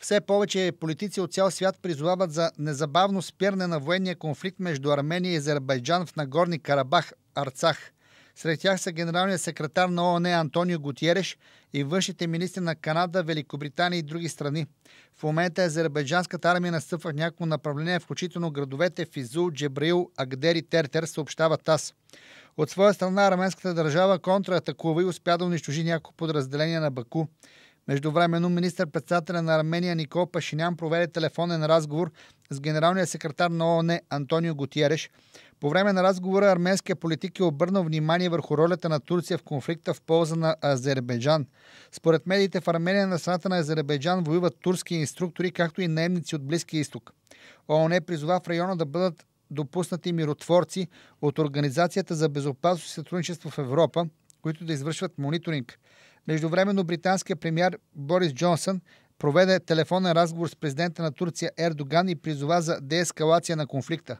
Все повече политици от цял свят призовават за незабавно спиране на военния конфликт между Армения и Азербайджан в Нагорни Карабах, Арцах. Сред тях са генералният секретар на ООН Антонио Гутиереш и външните министри на Канада, Великобритания и други страни. В момента азербайджанската армия настъпва в някои направления, включително градовете Физул, Джебраил, Агдер и Тертер, съобщава ТАС. От своя страна арменската държава контратакува и успя да унищожи няколко подразделения на Баку. Междувременно министър-председателя на Армения Никол Пашинян проведе телефонен разговор с генералния секретар на ООН Антонио Готиереш. По време на разговора арменския политик е обърнал внимание върху ролята на Турция в конфликта в полза на Азербайджан. Според медиите в Армения на страната на Азербайджан воюват турски инструктори, както и наемници от Близкия изток. ООН призова в района да бъдат допуснати миротворци от Организацията за безопасност и сътрудничество в Европа, които да извършват мониторинг. Междувременно британския премьер Борис Джонсън проведе телефонен разговор с президента на Турция Ердоган и призова за деескалация на конфликта.